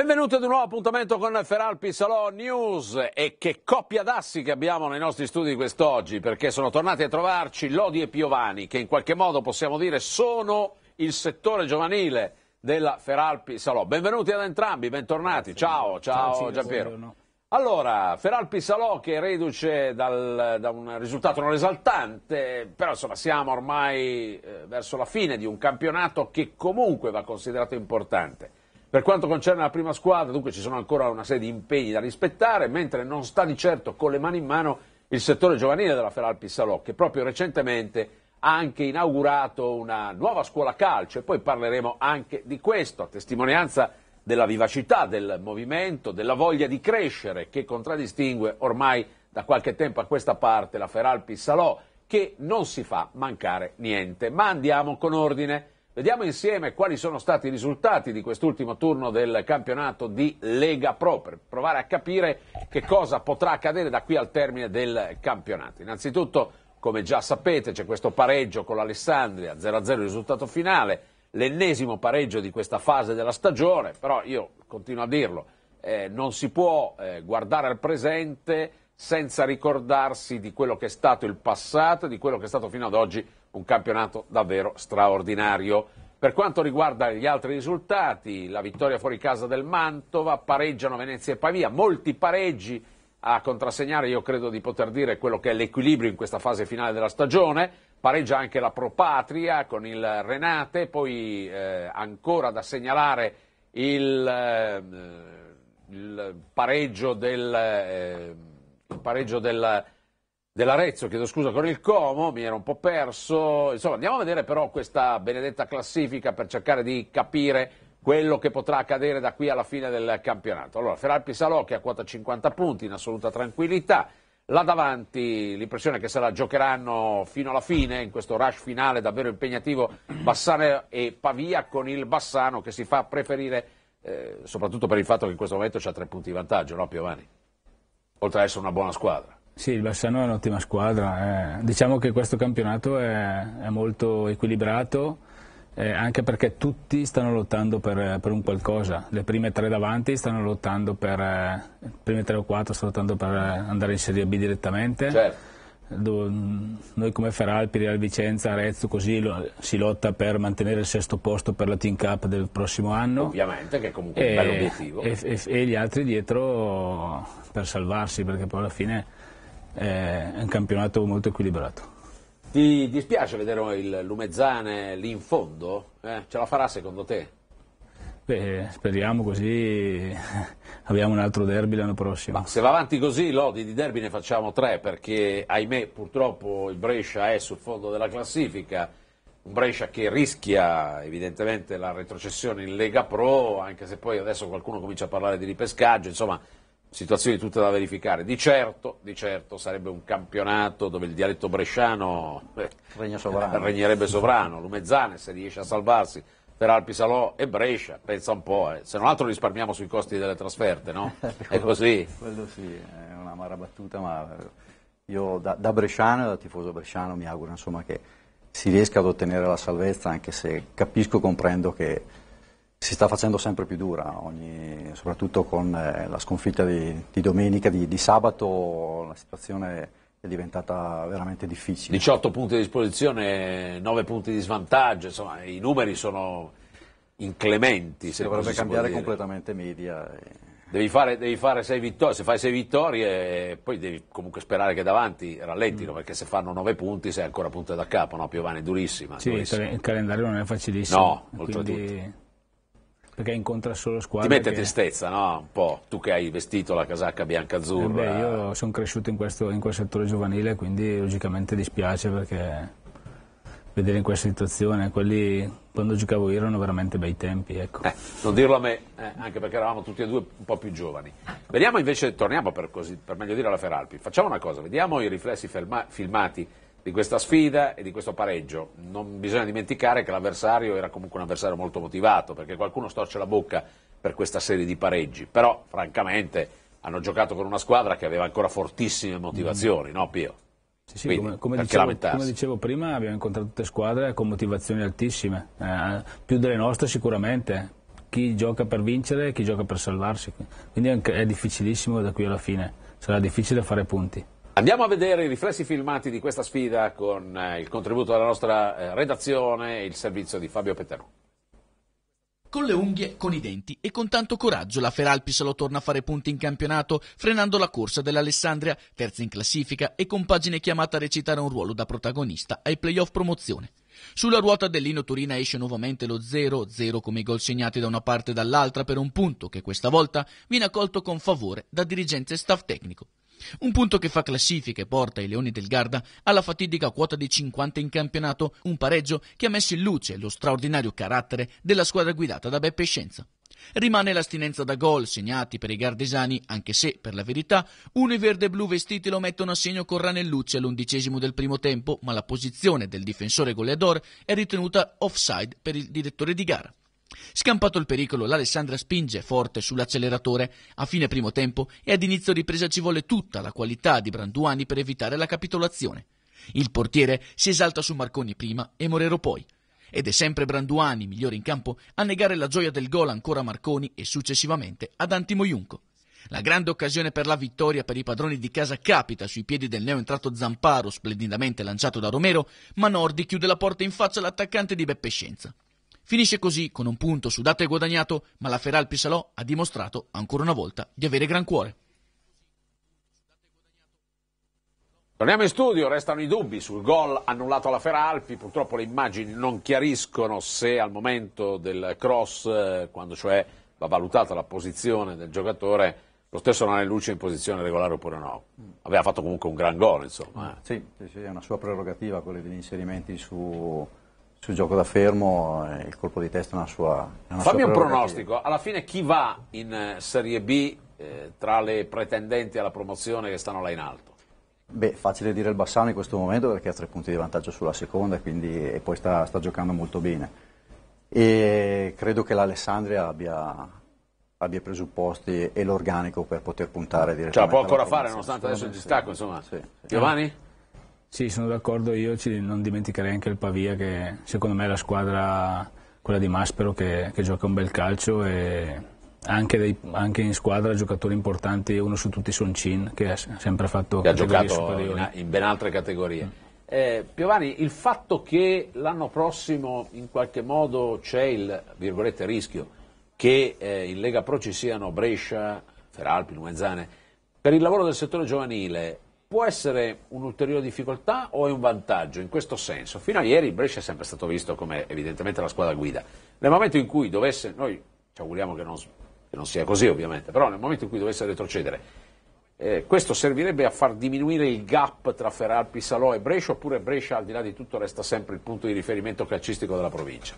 Benvenuti ad un nuovo appuntamento con Feralpi Salò News e che coppia d'assi che abbiamo nei nostri studi quest'oggi perché sono tornati a trovarci Lodi e Piovani che in qualche modo possiamo dire sono il settore giovanile della Feralpi Salò. Benvenuti ad entrambi, bentornati. Ciao, ciao, ciao Giampiero. Allora, Feralpi Salò che è reduce dal, da un risultato non esaltante, però insomma siamo ormai eh, verso la fine di un campionato che comunque va considerato importante. Per quanto concerne la prima squadra, dunque ci sono ancora una serie di impegni da rispettare, mentre non sta di certo con le mani in mano il settore giovanile della Feralpi Salò, che proprio recentemente ha anche inaugurato una nuova scuola calcio e poi parleremo anche di questo, a testimonianza della vivacità del movimento, della voglia di crescere che contraddistingue ormai da qualche tempo a questa parte la Feralpi Salò, che non si fa mancare niente. Ma andiamo con ordine. Vediamo insieme quali sono stati i risultati di quest'ultimo turno del campionato di Lega Pro per provare a capire che cosa potrà accadere da qui al termine del campionato. Innanzitutto, come già sapete, c'è questo pareggio con l'Alessandria, 0-0 risultato finale, l'ennesimo pareggio di questa fase della stagione, però io continuo a dirlo, eh, non si può eh, guardare al presente senza ricordarsi di quello che è stato il passato e di quello che è stato fino ad oggi un campionato davvero straordinario. Per quanto riguarda gli altri risultati, la vittoria fuori casa del Mantova, pareggiano Venezia e Pavia, molti pareggi a contrassegnare, io credo di poter dire, quello che è l'equilibrio in questa fase finale della stagione, pareggia anche la Propatria con il Renate, poi eh, ancora da segnalare il, eh, il pareggio del... Eh, il pareggio del, dell'Arezzo, chiedo scusa, con il Como, mi ero un po' perso. Insomma, andiamo a vedere però questa benedetta classifica per cercare di capire quello che potrà accadere da qui alla fine del campionato. Allora, Feralpi Salò che a quota 50 punti in assoluta tranquillità. Là davanti l'impressione è che se la giocheranno fino alla fine, in questo rush finale davvero impegnativo, Bassano e Pavia con il Bassano che si fa preferire, eh, soprattutto per il fatto che in questo momento c'ha tre punti di vantaggio, no Piovani? oltre ad essere una buona squadra. Sì, il Bassano è un'ottima squadra, eh. diciamo che questo campionato è, è molto equilibrato, eh, anche perché tutti stanno lottando per, per, un qualcosa, le prime tre davanti stanno lottando per, eh, le prime tre o quattro stanno lottando per andare in Serie B direttamente. Certo noi come Feralpi, Real Vicenza, Arezzo così lo, si lotta per mantenere il sesto posto per la Team Cup del prossimo anno ovviamente che è comunque e, un bello obiettivo e, e, e, gli altri dietro per salvarsi perché poi alla fine eh, è un campionato molto equilibrato ti dispiace vedere il Lumezzane lì in fondo? Eh? ce la farà secondo te? Beh, speriamo così abbiamo un altro derby l'anno prossimo. Ma se va avanti così, Lodi, di derby ne facciamo tre perché, ahimè, purtroppo il Brescia è sul fondo della classifica, un Brescia che rischia evidentemente la retrocessione in Lega Pro, anche se poi adesso qualcuno comincia a parlare di ripescaggio, insomma, situazioni tutte da verificare. Di certo, di certo sarebbe un campionato dove il dialetto bresciano eh, sovrano. regnerebbe sovrano, Lumezzane se riesce a salvarsi per Alpi Salò e Brescia, pensa un po', eh. se non altro risparmiamo sui costi delle trasferte, no? è così. Quello sì, è una mara battuta, ma io da, da bresciano, da tifoso bresciano, mi auguro insomma, che si riesca ad ottenere la salvezza, anche se capisco e comprendo che si sta facendo sempre più dura, ogni, soprattutto con eh, la sconfitta di, di domenica, di, di sabato, la situazione è diventata veramente difficile. 18 punti a disposizione, 9 punti di svantaggio, insomma i numeri sono inclementi. Se Dovrebbe cambiare completamente media. E... Devi fare, devi fare vittorie, se fai 6 vittorie poi devi comunque sperare che davanti rallentino, mm. perché se fanno 9 punti sei ancora punta da capo, no? Piovane è durissima. Sì, durissima. il calendario non è facilissimo. No, oltretutto. Quindi perché incontra solo squadre. Ti mette che... tristezza, no? Un po', tu che hai vestito la casacca bianca-azzurra. Eh beh, io sono cresciuto in, questo, in quel settore giovanile, quindi logicamente dispiace perché vedere in questa situazione. Quelli quando giocavo io erano veramente bei tempi. Ecco. Eh, non dirlo a me, eh, anche perché eravamo tutti e due un po' più giovani. Vediamo invece, torniamo per, così, per meglio dire alla Feralpi. Facciamo una cosa, vediamo i riflessi filmati di questa sfida e di questo pareggio. Non bisogna dimenticare che l'avversario era comunque un avversario molto motivato, perché qualcuno storce la bocca per questa serie di pareggi, però francamente hanno giocato con una squadra che aveva ancora fortissime motivazioni, no Pio? Sì, sì, Quindi, come, come, dicevo, come, dicevo, prima abbiamo incontrato tutte squadre con motivazioni altissime, eh, più delle nostre sicuramente, chi gioca per vincere e chi gioca per salvarsi, quindi è difficilissimo da qui alla fine, sarà difficile fare punti. Andiamo a vedere i riflessi filmati di questa sfida con eh, il contributo della nostra eh, redazione e il servizio di Fabio Petterò. Con le unghie, con i denti e con tanto coraggio la Feralpi lo torna a fare punti in campionato, frenando la corsa dell'Alessandria, terza in classifica e compagine chiamata a recitare un ruolo da protagonista ai playoff promozione. Sulla ruota dell'Ino Turina esce nuovamente lo 0-0 come i gol segnati da una parte e dall'altra per un punto che questa volta viene accolto con favore da dirigente e staff tecnico. Un punto che fa classifica e porta i Leoni del Garda alla fatidica quota di 50 in campionato, un pareggio che ha messo in luce lo straordinario carattere della squadra guidata da Beppe Scienza. Rimane l'astinenza da gol segnati per i gardesani, anche se, per la verità, uno i verde blu vestiti lo mettono a segno con Ranellucci all'undicesimo del primo tempo, ma la posizione del difensore goleador è ritenuta offside per il direttore di gara. Scampato il pericolo, l'Alessandra spinge forte sull'acceleratore. A fine primo tempo e ad inizio ripresa ci vuole tutta la qualità di Branduani per evitare la capitolazione. Il portiere si esalta su Marconi prima e Morero poi. Ed è sempre Branduani, migliore in campo, a negare la gioia del gol ancora a Marconi e successivamente ad Antimo Junco. La grande occasione per la vittoria per i padroni di casa capita sui piedi del neoentrato Zamparo, splendidamente lanciato da Romero, ma Nordi chiude la porta in faccia all'attaccante di Beppe Scienza. Finisce così con un punto sudato e guadagnato, ma la Feral Pisalò ha dimostrato ancora una volta di avere gran cuore. Torniamo in studio, restano i dubbi sul gol annullato alla Feralpi, purtroppo le immagini non chiariscono se al momento del cross, eh, quando cioè va valutata la posizione del giocatore, lo stesso non è luce in posizione regolare oppure no. Aveva fatto comunque un gran gol, insomma. Sì, sì, è una sua prerogativa quella degli inserimenti su, sul gioco da fermo eh, il colpo di testa è una sua... È una Fammi sua un pronostico, alla fine chi va in eh, Serie B eh, tra le pretendenti alla promozione che stanno là in alto? Beh, facile dire il Bassano in questo momento perché ha tre punti di vantaggio sulla seconda quindi, e poi sta, sta, giocando molto bene. E credo che l'Alessandria abbia, abbia i presupposti e l'organico per poter puntare direttamente. Cioè, può ancora fare nonostante adesso il distacco, sì, insomma. Sì, sì. Giovanni? Sì, sono d'accordo io, non dimenticherei anche il Pavia che secondo me è la squadra, quella di Maspero, che, che gioca un bel calcio e anche, dei, anche, in squadra giocatori importanti, uno su tutti Cin che ha sempre fatto... Che ha giocato in, in, ben altre categorie. Mm. Eh, Piovani, il fatto che l'anno prossimo in qualche modo c'è il rischio che eh, in Lega Pro ci siano Brescia, Feralpi, Lumenzane, per il lavoro del settore giovanile può essere un'ulteriore difficoltà o è un vantaggio in questo senso? Fino a ieri il Brescia è sempre stato visto come evidentemente la squadra guida. Nel momento in cui dovesse, noi ci auguriamo che non, che non sia così ovviamente, però nel momento in cui dovesse retrocedere, eh, questo servirebbe a far diminuire il gap tra Feralpi, Salò e Brescia oppure Brescia al di là di tutto resta sempre il punto di riferimento calcistico della provincia?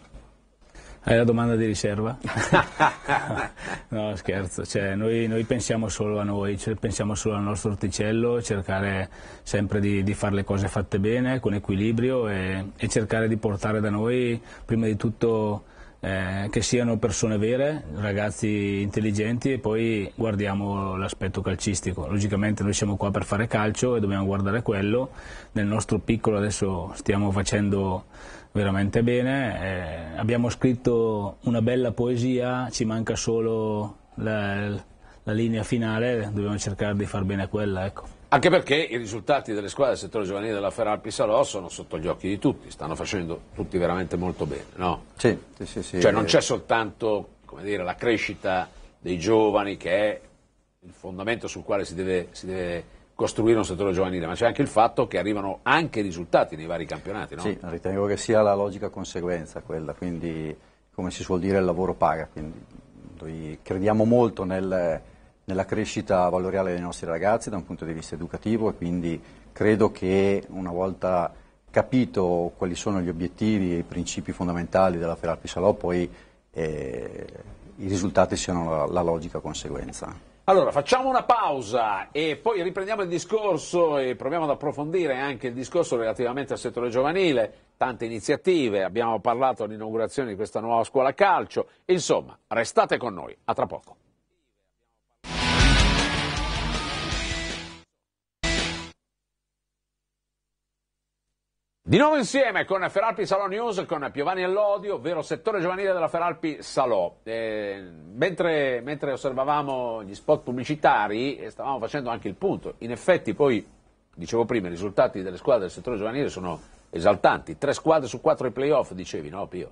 Hai la domanda di riserva. no, scherzo, cioè, noi, noi, pensiamo solo a noi, cioè, pensiamo solo al nostro orticello, cercare sempre di, di, fare le cose fatte bene, con equilibrio e, e cercare di portare da noi prima di tutto eh, che siano persone vere, ragazzi intelligenti e poi guardiamo l'aspetto calcistico. Logicamente noi siamo qua per fare calcio e dobbiamo guardare quello. Nel nostro piccolo adesso stiamo facendo veramente bene. Eh, abbiamo scritto una bella poesia, ci manca solo la, la, linea finale, dobbiamo cercare di far bene quella. Ecco. Anche perché i risultati delle squadre del settore giovanile della Ferrari Pisalò sono sotto gli occhi di tutti, stanno facendo tutti veramente molto bene, no? Sì, sì, sì. Cioè non c'è soltanto dire, la crescita dei giovani che è il fondamento sul quale si deve, si deve costruire un settore giovanile, ma c'è anche il fatto che arrivano anche risultati nei vari campionati. No? Sì, ritengo che sia la logica conseguenza quella, quindi come si suol dire il lavoro paga, quindi noi crediamo molto nel, nella crescita valoriale dei nostri ragazzi da un punto di vista educativo e quindi credo che una volta capito quali sono gli obiettivi e i principi fondamentali della Ferrari Salò poi eh, i risultati siano la, la logica conseguenza. Allora, facciamo una pausa e poi riprendiamo il discorso e proviamo ad approfondire anche il discorso relativamente al settore giovanile, tante iniziative, abbiamo parlato all'inaugurazione di questa nuova scuola calcio, insomma, restate con noi, a tra poco. Di nuovo insieme con Feralpi Salò News, con Piovani Allodio, ovvero settore giovanile della Feralpi Salò. Eh, mentre, mentre, osservavamo gli spot pubblicitari eh, stavamo facendo anche il punto. In effetti poi, dicevo prima, i risultati delle squadre del settore giovanile sono esaltanti. Tre squadre su quattro ai playoff, dicevi, no Pio?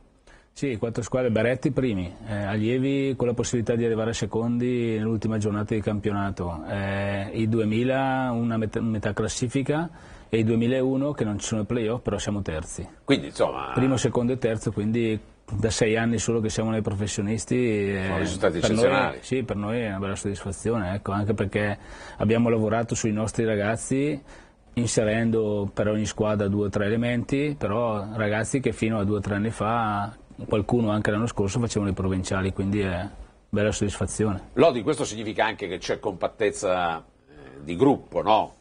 Sì, quattro squadre, Baretti primi, eh, allievi con la possibilità di arrivare a secondi nell'ultima giornata di campionato. Eh, I 2000 una met- metà classifica e il 2001 che non ci sono i playoff però siamo terzi. Quindi insomma... Primo, secondo e terzo, quindi da sei anni solo che siamo nei professionisti. Eh, sono risultati eccezionali. Noi, sì, per noi è una bella soddisfazione, ecco, anche perché abbiamo lavorato sui nostri ragazzi inserendo per ogni squadra due o tre elementi, però ragazzi che fino a due o tre anni fa, qualcuno anche l'anno scorso, facevano i provinciali, quindi è bella soddisfazione. Lodi, questo significa anche che c'è compattezza eh, di gruppo, no?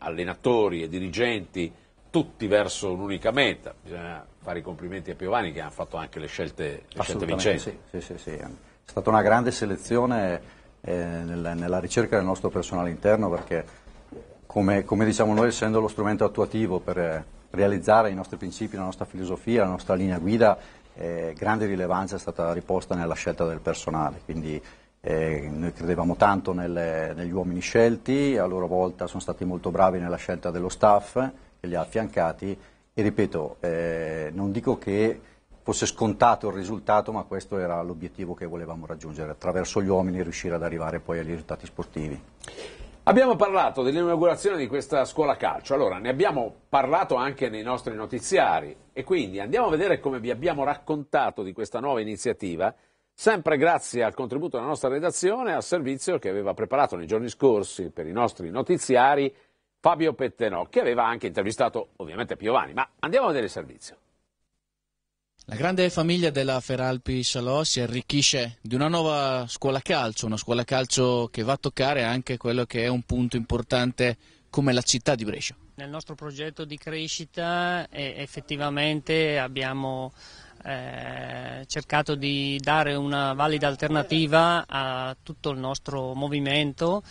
allenatori e dirigenti, tutti verso un'unica meta. Bisogna fare i complimenti a Piovani che ha fatto anche le scelte, le scelte vincenti. Sì, sì, sì, È stata una grande selezione eh, nella, nella ricerca del nostro personale interno perché, come, come diciamo noi, essendo lo strumento attuativo per realizzare i nostri principi, la nostra filosofia, la nostra linea guida, eh, grande rilevanza è stata riposta nella scelta del personale, quindi eh, noi credevamo tanto nelle, negli uomini scelti, a loro volta sono stati molto bravi nella scelta dello staff che li ha affiancati e ripeto, eh, non dico che fosse scontato il risultato, ma questo era l'obiettivo che volevamo raggiungere, attraverso gli uomini riuscire ad arrivare poi agli risultati sportivi. Abbiamo parlato dell'inaugurazione di questa scuola calcio, allora ne abbiamo parlato anche nei nostri notiziari e quindi andiamo a vedere come vi abbiamo raccontato di questa nuova iniziativa Sempre grazie al contributo della nostra redazione e al servizio che aveva preparato nei giorni scorsi per i nostri notiziari Fabio Pettenò, che aveva anche intervistato ovviamente Piovani. Ma andiamo a vedere il servizio. La grande famiglia della Feralpi Salò si arricchisce di una nuova scuola calcio, una scuola calcio che va a toccare anche quello che è un punto importante come la città di Brescia. Nel nostro progetto di crescita eh, effettivamente abbiamo eh, cercato di dare una valida alternativa a tutto il nostro movimento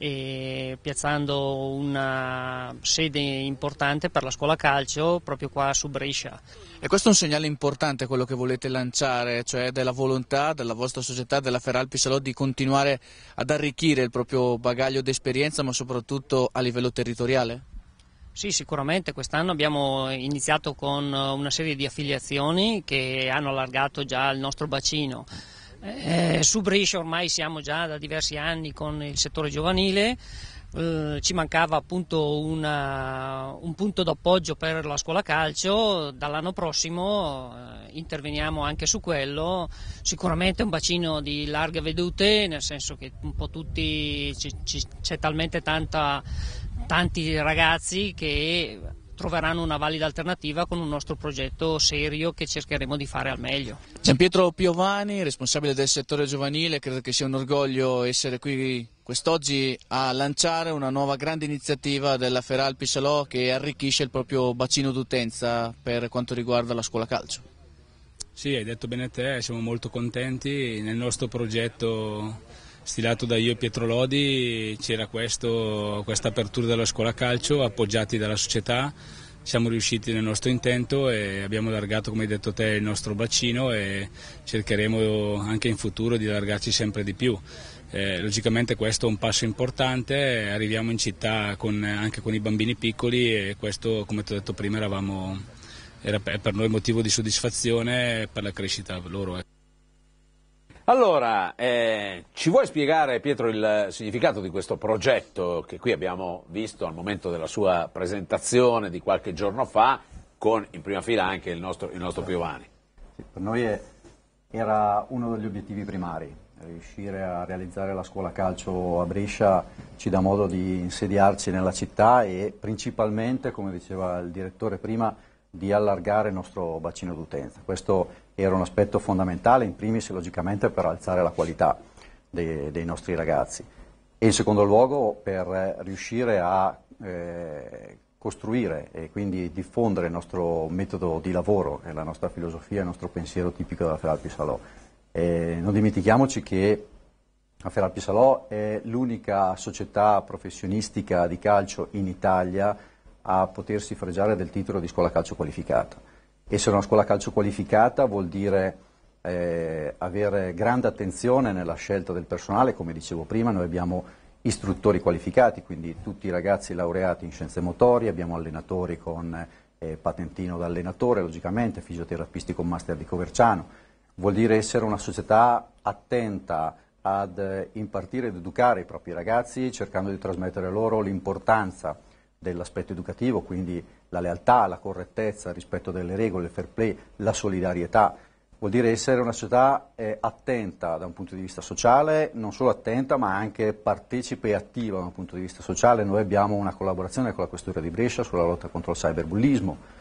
e piazzando una sede importante per la scuola calcio proprio qua su Brescia. E questo è un segnale importante quello che volete lanciare, cioè della volontà della vostra società, della Feralpi Salò, di continuare ad arricchire il proprio bagaglio d'esperienza ma soprattutto a livello territoriale? Sì, sicuramente quest'anno abbiamo iniziato con eh, una serie di affiliazioni che hanno allargato già il nostro bacino. Eh, eh, su Brescia ormai siamo già da diversi anni con il settore giovanile, eh, ci mancava appunto una, un punto d'appoggio per la scuola calcio, dall'anno prossimo eh, interveniamo anche su quello, sicuramente un bacino di larghe vedute, nel senso che un po' tutti c'è talmente tanta tanti ragazzi che troveranno una valida alternativa con un nostro progetto serio che cercheremo di fare al meglio. Gianpietro Piovani, responsabile del settore giovanile, credo che sia un orgoglio essere qui quest'oggi a lanciare una nuova grande iniziativa della Feralpi Salò che arricchisce il proprio bacino d'utenza per quanto riguarda la scuola calcio. Sì, hai detto bene te, siamo molto contenti nel nostro progetto stilato da io e Pietro Lodi c'era questo, questa apertura della scuola calcio appoggiati dalla società siamo riusciti nel nostro intento e abbiamo allargato, come hai detto te, il nostro bacino e cercheremo anche in futuro di allargarci sempre di più. Eh, logicamente questo è un passo importante, arriviamo in città con, anche con i bambini piccoli e questo, come ti ho detto prima, eravamo, era per noi motivo di soddisfazione per la crescita loro. Ecco. Allora, eh, ci vuoi spiegare Pietro il significato di questo progetto che qui abbiamo visto al momento della sua presentazione di qualche giorno fa con in prima fila anche il nostro, il nostro Piovani? Sì, per noi è, era uno degli obiettivi primari, riuscire a realizzare la scuola calcio a Brescia ci dà modo di insediarci nella città e principalmente, come diceva il direttore prima, di allargare il nostro bacino d'utenza. Questo era un aspetto fondamentale, in primis logicamente per alzare la qualità dei, dei nostri ragazzi e in secondo luogo per riuscire a eh, costruire e quindi diffondere il nostro metodo di lavoro la nostra filosofia, il nostro pensiero tipico della Feralpi Salò. E non dimentichiamoci che la Feralpi Salò è l'unica società professionistica di calcio in Italia a potersi fregiare del titolo di scuola calcio qualificata. Essere una scuola calcio qualificata vuol dire eh, avere grande attenzione nella scelta del personale, come dicevo prima, noi abbiamo istruttori qualificati, quindi tutti i ragazzi laureati in scienze motorie, abbiamo allenatori con eh, patentino da allenatore, logicamente, fisioterapisti con master di Coverciano. Vuol dire essere una società attenta ad eh, impartire ed educare i propri ragazzi, cercando di trasmettere loro l'importanza dell'aspetto educativo, quindi la lealtà, la correttezza, il rispetto delle regole, il fair play, la solidarietà. Vuol dire essere una società eh, attenta da un punto di vista sociale, non solo attenta ma anche partecipe e attiva da un punto di vista sociale. Noi abbiamo una collaborazione con la Questura di Brescia sulla lotta contro il cyberbullismo.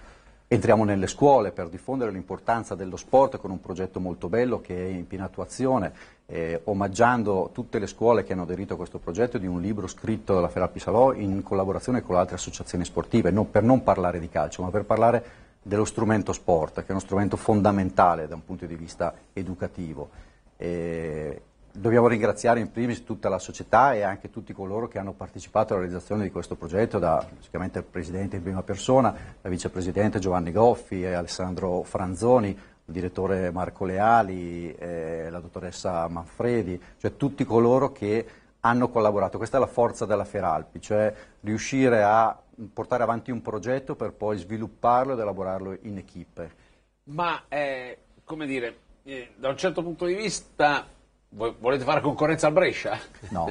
Entriamo nelle scuole per diffondere l'importanza dello sport con un progetto molto bello che è in piena attuazione eh, omaggiando tutte le scuole che hanno aderito a questo progetto di un libro scritto dalla Ferappi Salò in collaborazione con altre associazioni sportive, non, per non parlare di calcio, ma per parlare dello strumento sport, che è uno strumento fondamentale da un punto di vista educativo. Eh, dobbiamo ringraziare in primis tutta la società e anche tutti coloro che hanno partecipato alla realizzazione di questo progetto, da sicuramente il Presidente in prima persona, la Vicepresidente Giovanni Goffi, Alessandro Franzoni, il direttore Marco Leali, eh, la dottoressa Manfredi, cioè tutti coloro che hanno collaborato. Questa è la forza della Feralpi, cioè riuscire a portare avanti un progetto per poi svilupparlo ed elaborarlo in equipe. Ma, eh, come dire, eh, da un certo punto di vista Volete fare concorrenza al Brescia? No,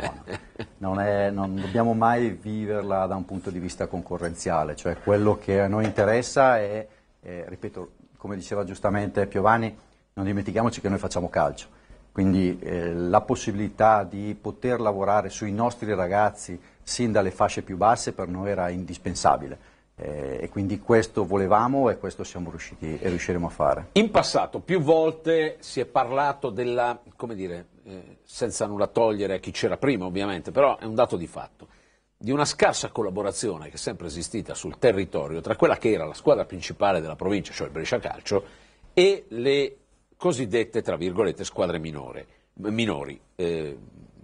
non, è, non, dobbiamo mai viverla da un punto di vista concorrenziale, cioè quello che a noi interessa è, è ripeto, come diceva giustamente Piovani, non dimentichiamoci che noi facciamo calcio, quindi eh, la possibilità di poter lavorare sui nostri ragazzi sin dalle fasce più basse per noi era indispensabile. Eh, e quindi questo volevamo e questo siamo riusciti e riusciremo a fare. In passato più volte si è parlato della, come dire, eh, senza nulla togliere a chi c'era prima ovviamente, però è un dato di fatto, di una scarsa collaborazione che è sempre esistita sul territorio tra quella che era la squadra principale della provincia, cioè il Brescia Calcio, e le cosiddette, tra virgolette, squadre minore, minori. Eh,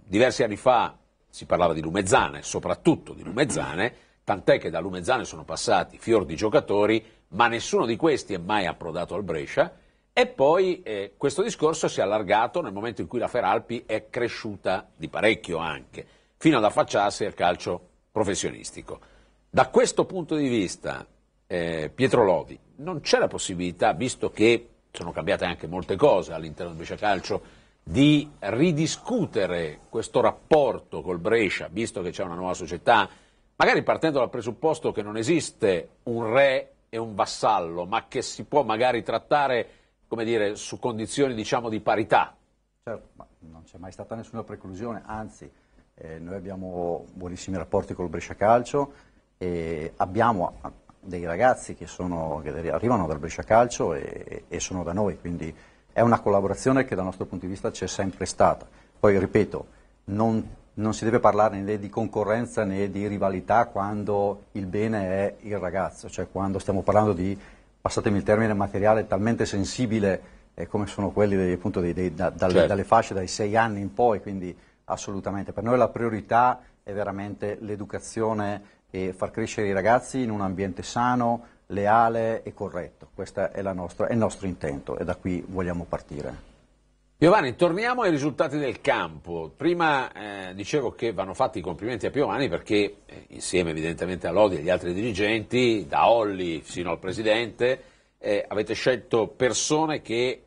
diversi anni fa si parlava di Lumezzane, soprattutto di Lumezzane, tant'è che da Lumezzane sono passati fior di giocatori, ma nessuno di questi è mai approdato al Brescia. E poi eh, questo discorso si è allargato nel momento in cui la Feralpi è cresciuta di parecchio anche fino ad affacciarsi al calcio professionistico. Da questo punto di vista, eh, Pietro Lodi, non c'è la possibilità, visto che sono cambiate anche molte cose all'interno del Brescia Calcio, di ridiscutere questo rapporto col Brescia, visto che c'è una nuova società, magari partendo dal presupposto che non esiste un re e un vassallo, ma che si può magari trattare, come dire, su condizioni diciamo di parità. Certo, ma non c'è mai stata nessuna preclusione, anzi eh, noi abbiamo buonissimi rapporti con il Brescia Calcio e abbiamo ah, dei ragazzi che, sono, che arrivano dal Brescia Calcio e, e, sono da noi, quindi è una collaborazione che dal nostro punto di vista c'è sempre stata. Poi ripeto, non, non si deve parlare né di concorrenza né di rivalità quando il bene è il ragazzo, cioè quando stiamo parlando di, passatemi il termine, materiale talmente sensibile eh, come sono quelli dei, appunto, dei, dei, da, dalle, certo. dalle fasce dai 6 anni in poi, quindi assolutamente. Per noi la priorità è veramente l'educazione e far crescere i ragazzi in un ambiente sano, leale e corretto. Questo è, nostra, è il nostro intento e da qui vogliamo partire. Giovanni, torniamo ai risultati del campo. Prima eh, dicevo che vanno fatti i complimenti a Piovani perché, eh, insieme evidentemente a Lodi e agli altri dirigenti, da Olli fino al Presidente, eh, avete scelto persone che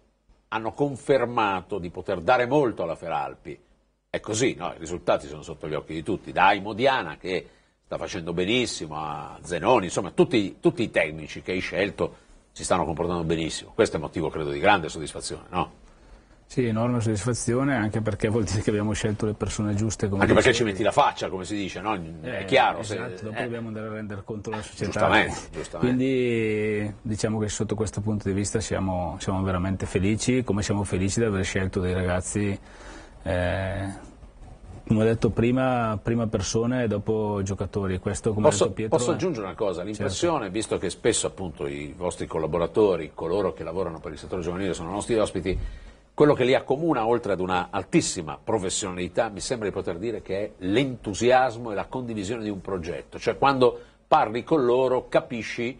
hanno confermato di poter dare molto alla Feralpi è così, no? i risultati sono sotto gli occhi di tutti, da Aimodiana che sta facendo benissimo, a Zenoni, insomma tutti, tutti i tecnici che hai scelto si stanno comportando benissimo. Questo è motivo, credo, di grande soddisfazione, no? Sì, enorme soddisfazione, anche perché vuol dire che abbiamo scelto le persone giuste. anche perché ci metti la faccia, come si dice, no? È eh, chiaro. Esatto, se, dopo eh, dobbiamo andare a rendere conto della società. Giustamente, giustamente. Quindi diciamo che sotto questo punto di vista siamo, siamo veramente felici, come siamo felici di aver scelto dei ragazzi eh, come ho detto prima, prima persone e dopo giocatori. Questo, posso, Pietro, posso aggiungere una cosa, eh, l'impressione, certo. visto che spesso appunto i vostri collaboratori, coloro che lavorano per il settore giovanile sono nostri ospiti, quello che li accomuna, oltre ad una altissima professionalità, mi sembra di poter dire che è l'entusiasmo e la condivisione di un progetto. Cioè quando parli con loro capisci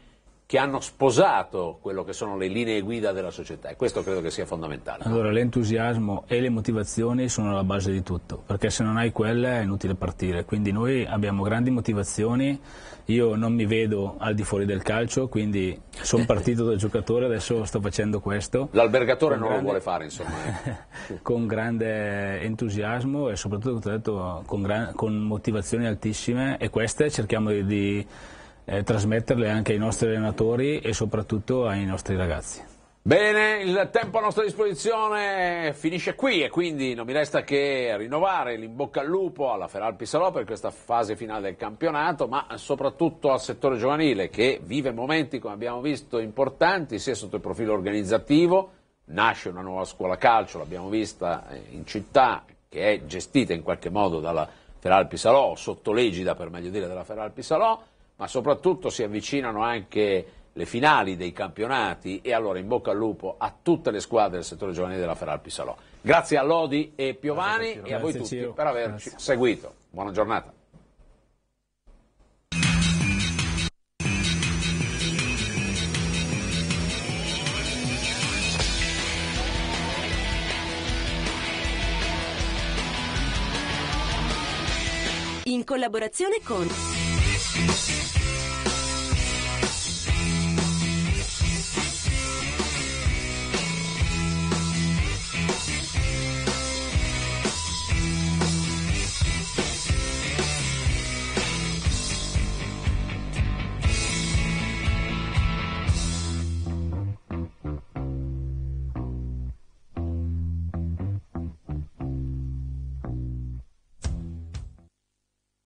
che hanno sposato quello che sono le linee guida della società e questo credo che sia fondamentale. Allora l'entusiasmo e le motivazioni sono la base di tutto, perché se non hai quelle è inutile partire, quindi noi abbiamo grandi motivazioni, io non mi vedo al di fuori del calcio, quindi sono partito da giocatore, adesso sto facendo questo. L'albergatore non grande... lo vuole fare insomma. Eh. con grande entusiasmo e soprattutto come detto, con, gran... con motivazioni altissime e queste cerchiamo di eh, trasmetterle anche ai nostri allenatori e soprattutto ai nostri ragazzi. Bene, il tempo a nostra disposizione finisce qui e quindi non mi resta che rinnovare l'imbocca al lupo alla Feralpi Salò per questa fase finale del campionato, ma soprattutto al settore giovanile che vive momenti, come abbiamo visto, importanti sia sotto il profilo organizzativo, nasce una nuova scuola calcio, l'abbiamo vista eh, in città, che è gestita in qualche modo dalla Feralpi Salò, sotto l'egida per meglio dire della Feralpi Salò, ma soprattutto si avvicinano anche le finali dei campionati e allora in bocca al lupo a tutte le squadre del settore giovanile della Feralpi Salò. Grazie a Lodi e Piovani grazie, e a voi tutti Ciro. per averci grazie. seguito. Buona giornata. In collaborazione con